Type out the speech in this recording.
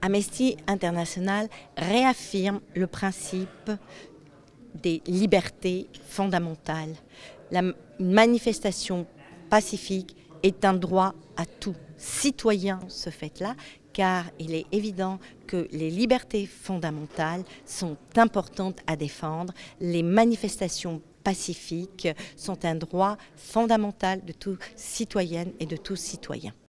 Amnesty International réaffirme le principe des libertés fondamentales. La manifestation pacifique est un droit à tout citoyen, ce fait-là, car il est évident que les libertés fondamentales sont importantes à défendre. Les manifestations pacifiques sont un droit fondamental de toute citoyenne et de tout citoyen.